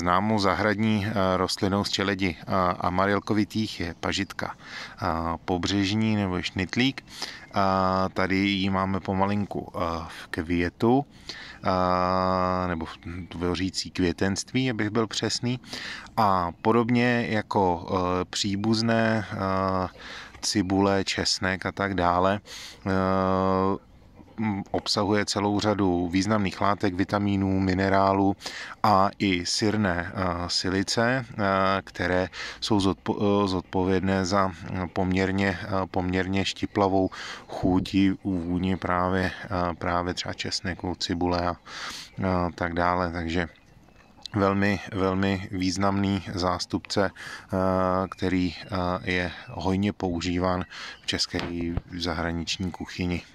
Známou zahradní eh, rostlinou z čeledi eh, amarilkovitých je pažitka eh, pobřežní nebo šnitlík. Tady ji máme pomalinku v květu, nebo v tvořící květenství, abych byl přesný. A podobně jako příbuzné cibule, česnek a tak dále, obsahuje celou řadu významných látek, vitamínů, minerálů a i sirné e, silice, e, které jsou e, zodpovědné za poměrně, poměrně štiplavou chutí vůni právě, právě třeba česneku, cibule a tak dále. Takže velmi, velmi významný zástupce, který je hojně používán v české i v zahraniční kuchyni.